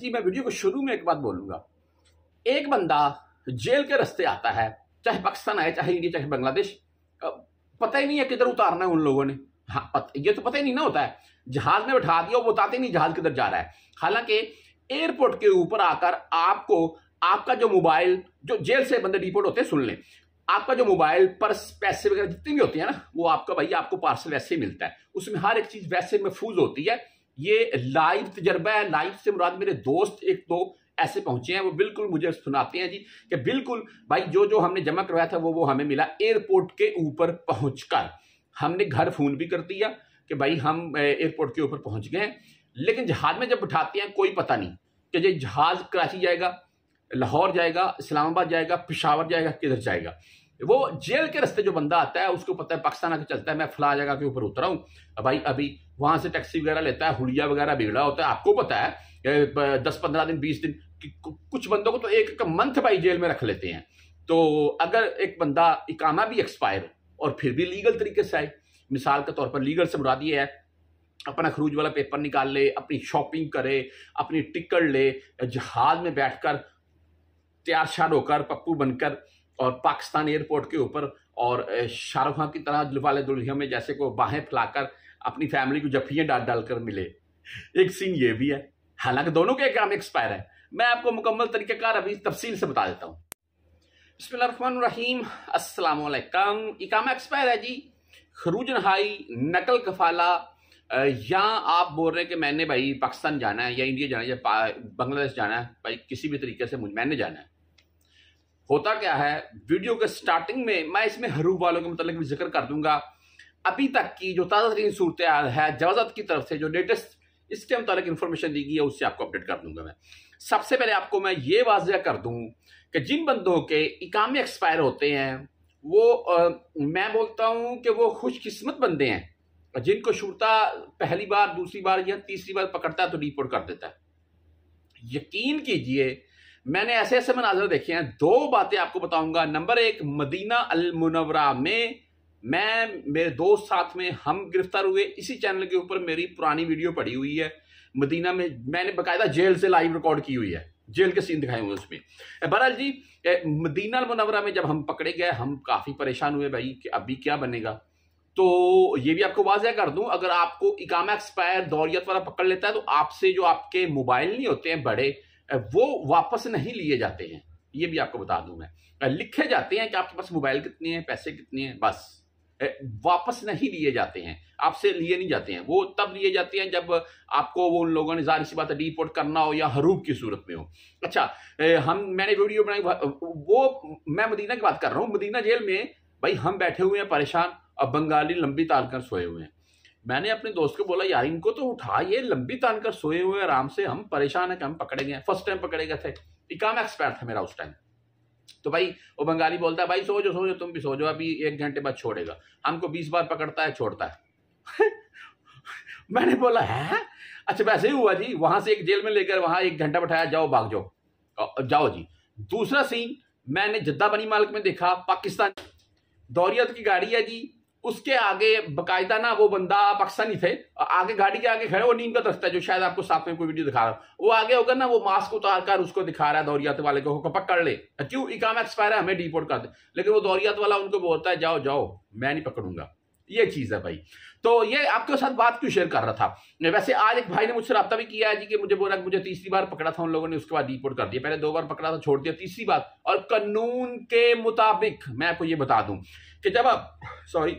जी मैं वीडियो को शुरू में एक बात बोलूंगा एक बंदा जेल के रास्ते आता है चाहे पाकिस्तान आए चाहे इंडिया चाहे बांग्लादेश पता ही नहीं है किधर उतारना है उन लोगों ने हाँ ये तो पता ही नहीं ना होता है जहाज में बैठा दिया वो बताते नहीं जहाज किधर जा रहा है हालांकि एयरपोर्ट के ऊपर आकर आपको आपका जो मोबाइल जो जेल से बंदे डिपोर्ट होते हैं सुन लें आपका जो मोबाइल पर्स पैसे वगैरह जितनी भी होते हैं ना वो आपका भाई आपको पार्सल वैसे ही मिलता है उसमें हर एक चीज़ वैसे महफूज होती है ये लाइव तजर्बा है लाइव से मुराद मेरे दोस्त एक दो तो ऐसे पहुंचे हैं वो बिल्कुल मुझे सुनाते हैं जी कि बिल्कुल भाई जो जो हमने जमा करवाया था वो वो हमें मिला एयरपोर्ट के ऊपर पहुंचकर हमने घर फ़ोन भी कर दिया कि भाई हम एयरपोर्ट के ऊपर पहुंच गए लेकिन जहाज़ में जब बिठाते हैं कोई पता नहीं कि जी जहाज़ कराची जाएगा लाहौर जाएगा इस्लामाबाद जाएगा पिशावर जाएगा किधर जाएगा वो जेल के रास्ते जो बंदा आता है उसको पता है पाकिस्तान आके चलता है मैं फला जगह के ऊपर उतरा हूँ भाई अभी वहां से टैक्सी वगैरह लेता है हुड़िया वगैरह बिगड़ा होता है आपको पता है दस पंद्रह दिन बीस दिन कुछ बंदों को तो एक एक मंथ भाई जेल में रख लेते हैं तो अगर एक बंदा इकामा भी एक्सपायर और फिर भी लीगल तरीके से आए मिसाल के तौर पर लीगल से मुराद है अपना खरूज वाला पेपर निकाल ले अपनी शॉपिंग करे अपनी टिकट ले जहाज में बैठकर तैयार शार होकर पप्पू बनकर और पाकिस्तान एयरपोर्ट के ऊपर और शाहरुख खान की तरह वाले दुल्हिया में जैसे को बाहें फैलाकर अपनी फैमिली को जफियाँ डाल डाल कर मिले एक सीन ये भी है हालांकि दोनों के काम एक्सपायर है मैं आपको मुकम्मल तरीक़ेकार अभी तफसील से बता देता हूँ बसमीम असलकम इकामा एक्सपायर है जी खरूज नहाई नकल कफाला या आप बोल रहे हैं कि मैंने भाई पाकिस्तान जाना है या इंडिया जाना है या बांग्लादेश जाना है भाई किसी भी तरीके से मुझे मैंने जाना है होता क्या है वीडियो के स्टार्टिंग में मैं इसमें हरूफ वालों के मतलब भी जिक्र कर दूंगा अभी तक की जो ताज़ा तरीन सूरत है जवाजात की तरफ से जो लेटेस्ट इसके मतलब इन्फॉर्मेशन दी गई है उससे आपको अपडेट कर दूंगा मैं सबसे पहले आपको मैं ये वाजह कर दूं कि जिन बंदों के इकामे एक्सपायर होते हैं वो आ, मैं बोलता हूँ कि वो खुशकस्मत बंदे हैं जिनको शुरता पहली बार दूसरी बार या तीसरी बार पकड़ता है तो रिपोर्ट कर देता है यकीन कीजिए मैंने ऐसे ऐसे मनाजर देखे हैं दो बातें आपको बताऊंगा नंबर एक मदीना अल मुनवरा में मैं मेरे दोस्त साथ में हम गिरफ्तार हुए इसी चैनल के ऊपर मेरी पुरानी वीडियो पड़ी हुई है मदीना में मैंने बाकायदा जेल से लाइव रिकॉर्ड की हुई है जेल के सीन दिखाए हुए उसमें बहरहाल जी मदीना मुनवरा में जब हम पकड़े गए हम काफ़ी परेशान हुए भाई कि अभी क्या बनेगा तो ये भी आपको वाजह कर दूं अगर आपको इकामा एक्सपायर दौरियत वाला पकड़ लेता है तो आपसे जो आपके मोबाइल नहीं होते हैं बड़े वो वापस नहीं लिए जाते हैं ये भी आपको बता दूं मैं लिखे जाते हैं कि आपके पास मोबाइल कितने हैं पैसे कितने हैं बस वापस नहीं लिए जाते हैं आपसे लिए नहीं जाते हैं वो तब लिए जाते हैं जब आपको वो उन लोगों ने जाहिर सी बात है रिपोर्ट करना हो या हरूप की सूरत में हो अच्छा हम मैंने वीडियो बनाई वो मैं मदीना की बात कर रहा हूँ मदीना जेल में भाई हम बैठे हुए हैं परेशान और बंगाली लंबी ताल कर सोए हुए हैं मैंने अपने दोस्त को बोला यार इनको तो उठा ये लंबी तान कर सोए हुए आराम से हम परेशान है कि हम पकड़े गए फर्स्ट टाइम पकड़े गए थे इकाम एक्सपायर था मेरा उस टाइम तो भाई वो बंगाली बोलता है भाई सो सोचो सो तुम भी सो जाओ अभी एक घंटे बाद छोड़ेगा हमको बीस बार पकड़ता है छोड़ता है मैंने बोला है अच्छा वैसे ही हुआ जी वहां से एक जेल में लेकर वहां एक घंटा बैठाया जाओ भाग जाओ जाओ जी दूसरा सीन मैंने जद्दा बनी मालिक में देखा पाकिस्तान दौरियत की गाड़ी है जी उसके आगे बकायदा ना वो बंदा पाकिस्तानी थे आगे गाड़ी के आगे खड़े वो नीम का दस्ता है जो शायद आपको साथ में कोई वीडियो दिखा रहा हूँ वो आगे होगा ना वो मास्क उतार कर उसको दिखा रहा है दौरियात वाले को पकड़ ले क्यों इकाम एक्सपायर है हमें डिपोर्ट कर दे लेकिन वो दौरियात वाला उनको बोलता है जाओ जाओ मैं नहीं पकड़ूंगा ये चीज है भाई तो ये आपके साथ बात क्यों शेयर कर रहा था वैसे आज एक भाई ने मुझसे रब्ता भी किया है जी कि मुझे बोला मुझे तीसरी बार पकड़ा था उन लोगों ने उसके बाद डिपोर्ट कर दिया पहले दो बार पकड़ा था छोड़ दिया तीसरी बार और कानून के मुताबिक मैं आपको ये बता दूं कि जब आप सॉरी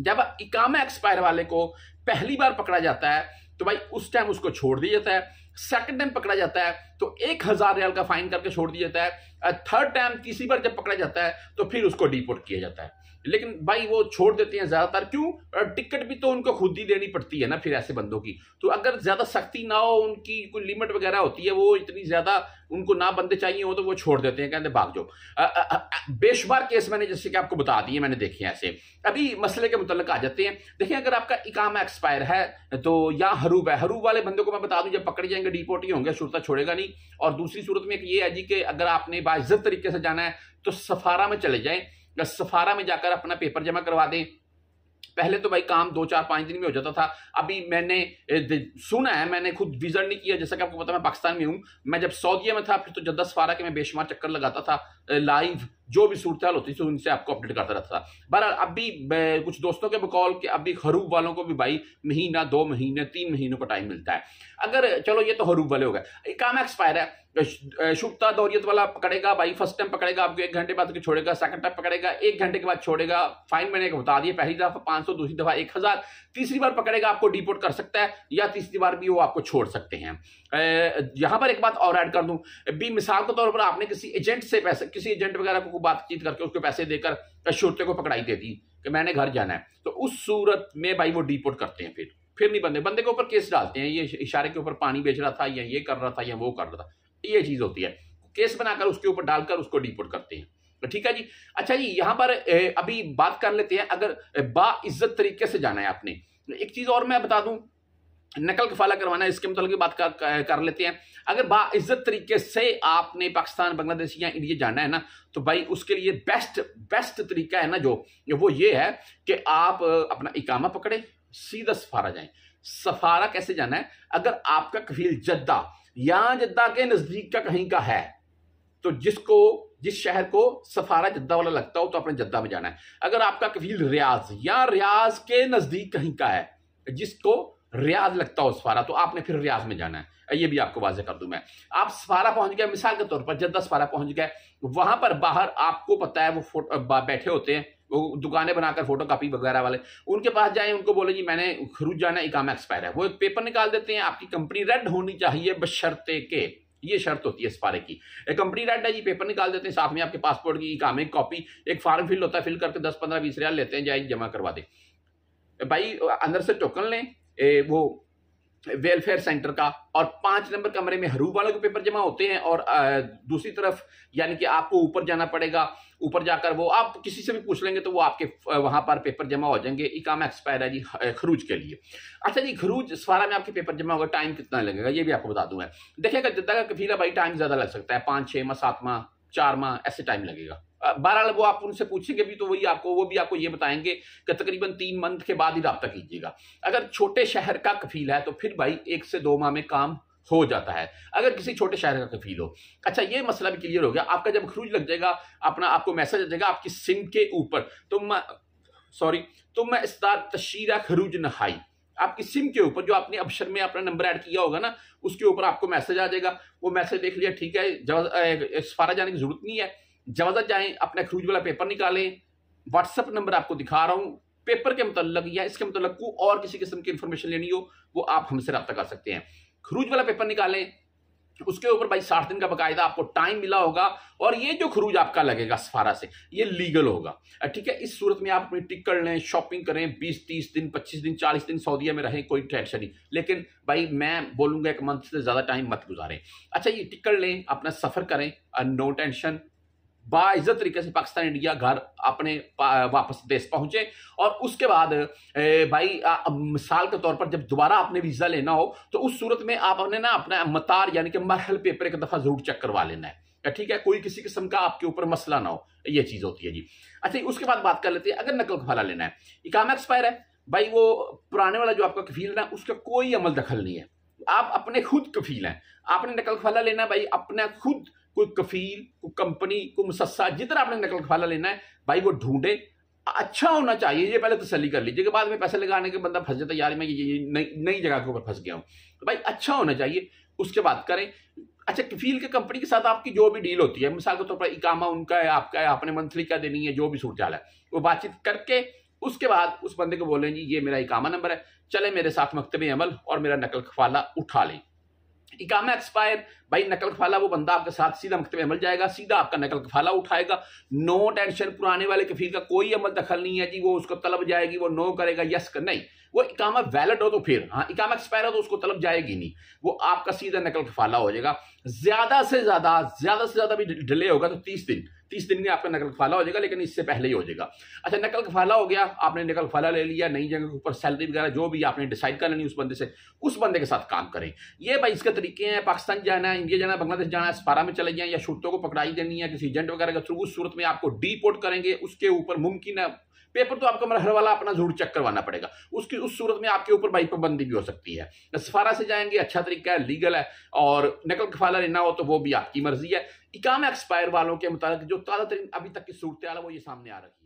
जब इकामा एक्सपायर वाले को पहली बार पकड़ा जाता है तो भाई उस टाइम उसको छोड़ दिया जाता है सेकंड टाइम पकड़ा जाता है तो एक हजार रियाल का फाइन करके छोड़ दिया जाता है थर्ड टाइम तीसरी बार जब पकड़ा जाता है तो फिर उसको डिपोर्ट किया जाता है लेकिन भाई वो छोड़ देते हैं ज़्यादातर क्यों टिकट भी तो उनको खुद ही देनी पड़ती है ना फिर ऐसे बंदों की तो अगर ज़्यादा सख्ती ना हो उनकी कोई लिमिट वगैरह होती है वो इतनी ज़्यादा उनको ना बंदे चाहिए हो तो वो छोड़ देते हैं कहते भाग जाओ बेशुमार केस मैंने जैसे कि आपको बता दिए मैंने देखे ऐसे अभी मसले के मुतल आ जाते हैं देखिए अगर आपका इकाम एक्सपायर है तो या हरूब है हरूब वाले बंदों को मैं बता दूं जब पकड़े जाएंगे ही होंगे सुरता छोड़ेगा नहीं और दूसरी सूरत में एक ये है जी कि अगर आपने बाज़त तरीके से जाना है तो सफारा में चले जाएं या सफारा में जाकर अपना पेपर जमा करवा दें पहले तो भाई काम दो चार पाँच दिन में हो जाता था अभी मैंने सुना है मैंने खुद विजिट नहीं किया जैसा कि आपको पता मैं पाकिस्तान में हूँ मैं जब सऊदीया में था फिर तो जद्दा सफारा के मैं बेशुमार चक्कर लगाता था लाइव जो भी सूरत हाल होती थी उनसे आपको अपडेट करता रहता था बहरहाल अब भी कुछ दोस्तों के बकौल कि अभी हरूब वालों को भी भाई महीना दो महीने तीन महीनों का टाइम मिलता है अगर चलो ये तो हरूब वाले हो गए काम एक्सपायर है तो शुभता दौरियत वाला पकड़ेगा भाई फर्स्ट टाइम पकड़ेगा आपको एक घंटे बाद तो छोड़ेगा सेकंड टाइम पकड़ेगा एक घंटे के बाद छोड़ेगा फाइन मैंने बता दिया पहली दफा पांच सौ दूसरी दफा एक हजार तीसरी बार पकड़ेगा आपको डिपोर्ट कर सकता है या तीसरी बार भी वो आपको छोड़ सकते हैं यहां पर एक बात और ऐड कर दूं बी मिसाल के तौर पर आपने किसी एजेंट से पैसे किसी एजेंट वगैरह को बातचीत करके उसको पैसे देकर शुरते को पकड़ाई दे दी कि मैंने घर जाना है तो उस सूरत में भाई वो डिपोर्ट करते हैं फिर फिर नहीं बंदे बंदे के ऊपर केस डालते हैं ये इशारे के ऊपर पानी बेच रहा था या ये कर रहा था या वो कर रहा था ये चीज होती है केस बनाकर उसके ऊपर डालकर उसको डिपोर्ट करते हैं तो ठीक है जी अच्छा जी यहाँ पर अभी बात कर लेते हैं अगर बाइज्जत तरीके से जाना है आपने एक चीज और मैं बता दूं नकल कफाला करवाना इसके मतलब बात कर, कर लेते हैं अगर बाइज्जत तरीके से आपने पाकिस्तान बांग्लादेश या इंडिया जाना है ना तो भाई उसके लिए बेस्ट बेस्ट तरीका है ना जो वो ये है कि आप अपना इकामा पकड़े सीधा सफारा जाए सफारा कैसे जाना है अगर आपका कफील जद्दा या जद्दा के नज़दीक का कहीं का है तो जिसको जिस शहर को सफारा जद्दा वाला लगता हो तो आपने जद्दा में जाना है अगर आपका कफील रियाज या रियाज के नज़दीक कहीं का है जिसको रियाज लगता हो सफारा तो आपने फिर रियाज में जाना है ये भी आपको वाजह कर दू मैं आप सफारा पहुंच गए मिसाल के तौर पर जद्दा सफारा पहुंच गए वहां पर बाहर आपको पता है वो बैठे होते हैं दुकानें बनाकर फोटो कापी वगैरह वाले उनके पास जाए उनको बोले जी मैंने खरूज जाना काम एक्सपायर है वो एक पेपर निकाल देते हैं आपकी कंपनी रेड होनी चाहिए बशर्ते के ये शर्त होती है इस पारे की एक कंपनी रेड है जी पेपर निकाल देते हैं साथ में आपके पासपोर्ट की एक कॉपी एक फॉर्म फिल होता है फिल करके दस पंद्रह बीस रियाल लेते हैं जाए जमा करवा दे भाई अंदर से टोकन लें वो वेलफेयर सेंटर का और पांच नंबर कमरे में हरूब वालों के पेपर जमा होते हैं और दूसरी तरफ यानी कि आपको ऊपर जाना पड़ेगा ऊपर जाकर वो आप किसी से भी पूछ लेंगे तो वो आपके वहां पर पेपर जमा हो जाएंगे इकाम एक्सपायर है जी खरूज के लिए अच्छा जी खरूज सवारा में आपके पेपर जमा होगा टाइम कितना लगेगा ये भी आपको बता दूंगा देखिएगा जिद्दा का कफीला भाई टाइम ज़्यादा लग सकता है पाँच छः माह सात माह चार माह ऐसे टाइम लगेगा बहरहाल वो आप उनसे पूछेंगे भी तो वही आपको वो भी आपको ये बताएंगे कि तकरीबन तीन मंथ के बाद ही रब्ता कीजिएगा अगर छोटे शहर का कफील है तो फिर भाई एक से दो माह में काम हो जाता है अगर किसी छोटे शहर का कफील हो अच्छा ये मसला भी क्लियर हो गया आपका जब खरूज लग जाएगा अपना आपको मैसेज आ जाएगा आपकी सिम के ऊपर तो मैं सॉरी तो मैं इस्तार तशीरा खरूज नहाई आपकी सिम के ऊपर जो आपने अबशर में अपना नंबर ऐड किया होगा ना उसके ऊपर आपको मैसेज आ जाएगा वो मैसेज देख लिया ठीक है सफारा जाने की जरूरत नहीं है जवाजा जाएँ अपना खरूज वाला पेपर निकालें व्हाट्सअप नंबर आपको दिखा रहा हूँ पेपर के मतलब या इसके मतलब को और किसी किस्म की इन्फॉर्मेशन लेनी हो वो आप हमसे रब्ता कर सकते हैं खरूज वाला पेपर निकालें उसके ऊपर भाई साठ दिन का बकायदा आपको टाइम मिला होगा और ये जो खरूज आपका लगेगा सफारा से ये लीगल होगा ठीक है इस सूरत में आप अपनी टिक कर लें शॉपिंग करें बीस तीस दिन पच्चीस दिन चालीस दिन सऊदीया में रहें कोई टेंशन नहीं लेकिन भाई मैं बोलूंगा एक मंथ से ज़्यादा टाइम मत गुजारें अच्छा ये टिक कर लें अपना सफ़र करें नो टेंशन बाइज्जत तरीके से पाकिस्तान इंडिया घर अपने वापस देश पहुंचे और उसके बाद भाई मिसाल के तौर पर जब दोबारा आपने वीज़ा लेना हो तो उस सूरत में आपने ना अपना मतार यानी कि मरहल पेपर एक दफ़ा ज़रूर चेक करवा लेना है ठीक है कोई किसी किस्म का आपके ऊपर मसला ना हो ये चीज़ होती है जी अच्छा उसके बाद बात कर लेते हैं अगर नकल खफाला लेना है इकामा एक्सपायर है भाई वो पुराने वाला जो आपका कफील ना उसका कोई अमल दखल नहीं है आप अपने खुद कफील हैं आपने नकल खफाला लेना भाई अपना खुद कोई कफील कोई कंपनी कोई मुसस्सा जिधर आपने नकल खफाला लेना है भाई वो ढूंढे अच्छा होना चाहिए ये पहले तसली कर लीजिए कि बाद में पैसे लगाने के बंदा फंस जाता तो यार मैं ये नई जगह के ऊपर फंस गया हूँ तो भाई अच्छा होना चाहिए उसके बाद करें अच्छा कफील के कंपनी के साथ आपकी जो भी डील होती है मिसाल के तौर पर इकामा उनका है आपका है आपने मंथली क्या देनी है जो भी सूट चाल है वो बातचीत करके उसके बाद उस बंदे को बोलें जी ये मेरा इकामा नंबर है चले मेरे साथ मकतबे अमल और मेरा नकल खफाला उठा लें इकामा एक्सपायर भाई नकल कफाला वो बंदा आपके साथ सीधा मकतब अमल जाएगा सीधा आपका नकल कफाला उठाएगा नो टेंशन पुराने वाले कफील का कोई अमल दखल नहीं है जी वो उसको तलब जाएगी वो नो करेगा यस कर नहीं वो इकामा वैलिड हो तो फिर हाँ इकामा एक्सपायर हो तो उसको तलब जाएगी नहीं वो आपका सीधा नकल कफाला हो जाएगा ज्यादा से ज्यादा ज्यादा से ज्यादा भी डिले होगा तो तीस दिन तीस दिन में आपका नकल कफाला हो जाएगा लेकिन इससे पहले ही हो जाएगा अच्छा नकल कफाला हो गया आपने नकल कफाला ले लिया नई जगह के ऊपर सैलरी वगैरह जो भी आपने डिसाइड कर लेनी उस बंदे से उस बंदे के साथ काम करें ये भाई इसके तरीके हैं पाकिस्तान जाना है इंडिया जाना है बांग्लादेश जाना है सपारा में चले जाएं या शुरतों को पकड़ाई देनी है किसी एजेंट वगैरह के थ्रू उस सूरत में आपको डीपोर्ट करेंगे उसके ऊपर मुमकिन है पेपर तो आपको मरहर वाला अपना जरूर चेक करवाना पड़ेगा उसकी उस सूरत में आपके ऊपर भाई पाबंदी भी हो सकती है सफारा से जाएंगे अच्छा तरीका है लीगल है और नकल कफाला लेना हो तो वो भी आपकी मर्जी है इकाम एक्सपायर वालों के मुताबिक जो ताज़ा तरीन अभी तक की सूरत वो ये सामने आ रही है